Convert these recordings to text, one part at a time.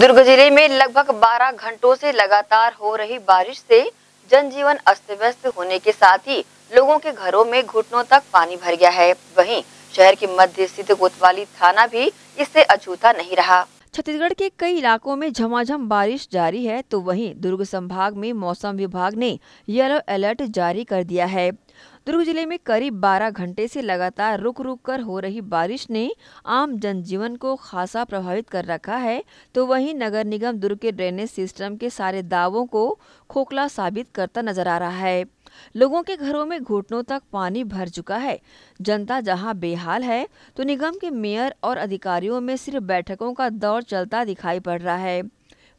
दुर्ग जिले में लगभग 12 घंटों से लगातार हो रही बारिश से जनजीवन अस्त व्यस्त होने के साथ ही लोगों के घरों में घुटनों तक पानी भर गया है वहीं शहर के मध्य स्थित कोतवाली थाना भी इससे अछूता नहीं रहा छत्तीसगढ़ के कई इलाकों में झमाझम बारिश जारी है तो वहीं दुर्ग संभाग में मौसम विभाग ने येलो अलर्ट जारी कर दिया है दुर्ग जिले में करीब 12 घंटे से लगातार रुक रुक कर हो रही बारिश ने आम जनजीवन को खासा प्रभावित कर रखा है तो वहीं नगर निगम दुर्ग के ड्रेनेज सिस्टम के सारे दावों को खोखला साबित करता नजर आ रहा है लोगों के घरों में घुटनों तक पानी भर चुका है जनता जहां बेहाल है तो निगम के मेयर और अधिकारियों में सिर्फ बैठकों का दौर चलता दिखाई पड़ रहा है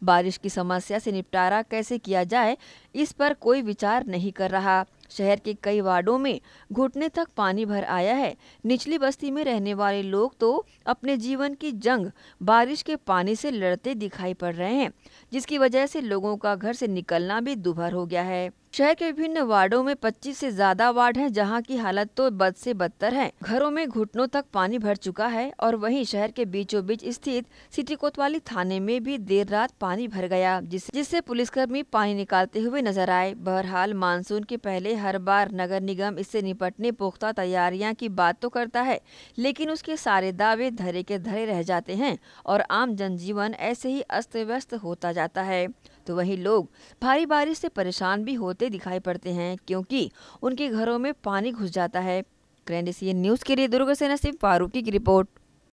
बारिश की समस्या से निपटारा कैसे किया जाए इस पर कोई विचार नहीं कर रहा शहर के कई वार्डों में घुटने तक पानी भर आया है निचली बस्ती में रहने वाले लोग तो अपने जीवन की जंग बारिश के पानी से लड़ते दिखाई पड़ रहे हैं जिसकी वजह से लोगों का घर से निकलना भी दुभर हो गया है शहर के विभिन्न वार्डो में 25 से ज्यादा वार्ड हैं जहां की हालत तो बद से बदतर है घरों में घुटनों तक पानी भर चुका है और वहीं शहर के बीचों बीच स्थित सिटी कोतवाली थाने में भी देर रात पानी भर गया जिस, जिससे पुलिसकर्मी पानी निकालते हुए नजर आए बहरहाल मानसून के पहले हर बार नगर निगम इससे निपटने पुख्ता तैयारियाँ की बात तो करता है लेकिन उसके सारे दावे धरे के धरे रह जाते हैं और आम जनजीवन ऐसे ही अस्त व्यस्त होता जाता है तो वही लोग भारी बारिश से परेशान भी होते दिखाई पड़ते हैं क्योंकि उनके घरों में पानी घुस जाता है ग्रैंड न्यूज़ के लिए दुर्ग से नसीब फारूकी की रिपोर्ट